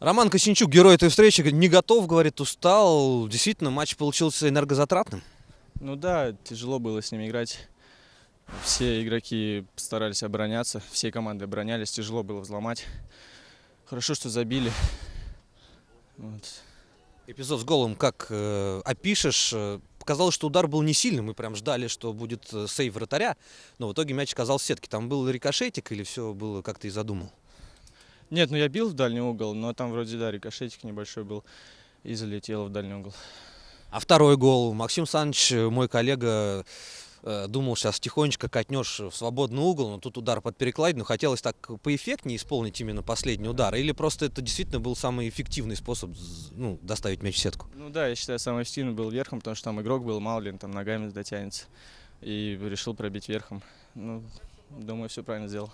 Роман Косинчук, герой этой встречи, не готов, говорит, устал. Действительно, матч получился энергозатратным. Ну да, тяжело было с ними играть. Все игроки старались обороняться, все команды оборонялись, тяжело было взломать. Хорошо, что забили. Вот. Эпизод с голом как э, опишешь? Э, показалось, что удар был не сильным, мы прям ждали, что будет э, сейв вратаря, но в итоге мяч оказался в сетке. Там был рикошетик или все было, как ты и задумал? Нет, ну я бил в дальний угол, но там вроде, да, рикошетик небольшой был и залетело в дальний угол. А второй гол. Максим Санч, мой коллега, э, думал, сейчас тихонечко катнешь в свободный угол, но тут удар под перекладину. Хотелось так поэффектнее исполнить именно последний удар. Или просто это действительно был самый эффективный способ ну, доставить мяч в сетку? Ну да, я считаю, самый эффективный был верхом, потому что там игрок был, мало ли, там ногами дотянется. И решил пробить верхом. Ну, думаю, все правильно сделал.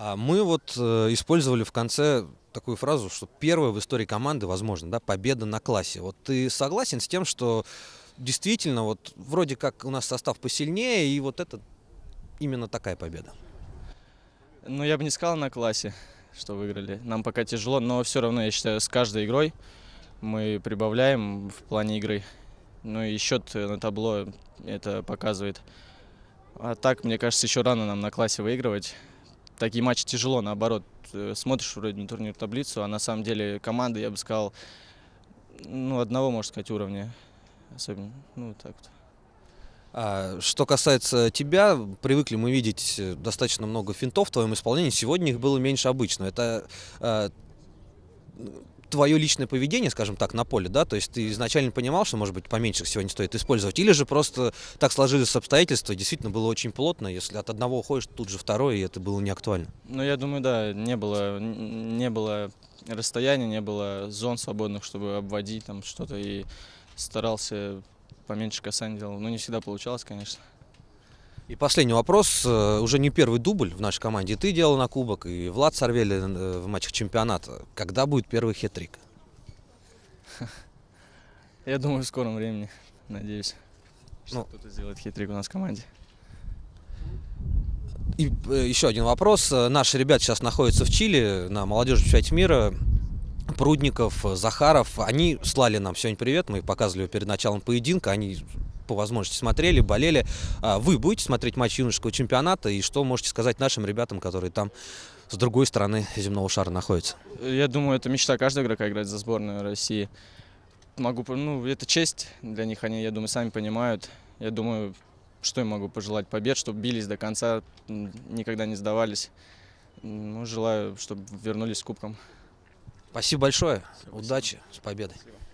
А Мы вот э, использовали в конце такую фразу, что первая в истории команды, возможно, да, победа на классе. Вот ты согласен с тем, что действительно вот вроде как у нас состав посильнее, и вот это именно такая победа? Ну, я бы не сказал на классе, что выиграли. Нам пока тяжело, но все равно, я считаю, с каждой игрой мы прибавляем в плане игры. Ну и счет э, на табло это показывает. А так, мне кажется, еще рано нам на классе выигрывать такие матчи тяжело, наоборот. Э, смотришь вроде на турнир таблицу, а на самом деле команда, я бы сказал, ну, одного, можно сказать, уровня. Особенно, ну, так вот. А, что касается тебя, привыкли мы видеть э, достаточно много финтов в твоем исполнении. Сегодня их было меньше обычно. Это а, твое личное поведение, скажем так, на поле, да, то есть ты изначально понимал, что, может быть, поменьше сегодня стоит использовать, или же просто так сложились обстоятельства, действительно было очень плотно, если от одного уходишь, тут же второе, и это было не актуально. Ну, я думаю, да, не было, не было расстояния, не было зон свободных, чтобы обводить там что-то, и старался поменьше касаний делал. но ну, не всегда получалось, конечно. И последний вопрос. Э, уже не первый дубль в нашей команде. ты делал на кубок, и Влад Сорвели э, в матчах чемпионата. Когда будет первый хитрик? Я думаю, в скором времени, надеюсь, что ну, кто-то сделает хитрик у нас в команде. И э, еще один вопрос. Наши ребята сейчас находятся в Чили на молодежи чемпионате мира. Прудников, Захаров, они слали нам сегодня привет, мы их показывали перед началом поединка, они по возможности смотрели, болели. А вы будете смотреть матч юношеского чемпионата и что можете сказать нашим ребятам, которые там с другой стороны земного шара находятся? Я думаю, это мечта каждого игрока играть за сборную России. Могу, ну, это честь для них, они, я думаю, сами понимают. Я думаю, что я могу пожелать? Побед, чтобы бились до конца, никогда не сдавались. Ну, желаю, чтобы вернулись с кубком. Спасибо большое. Спасибо. Удачи с победой. Спасибо.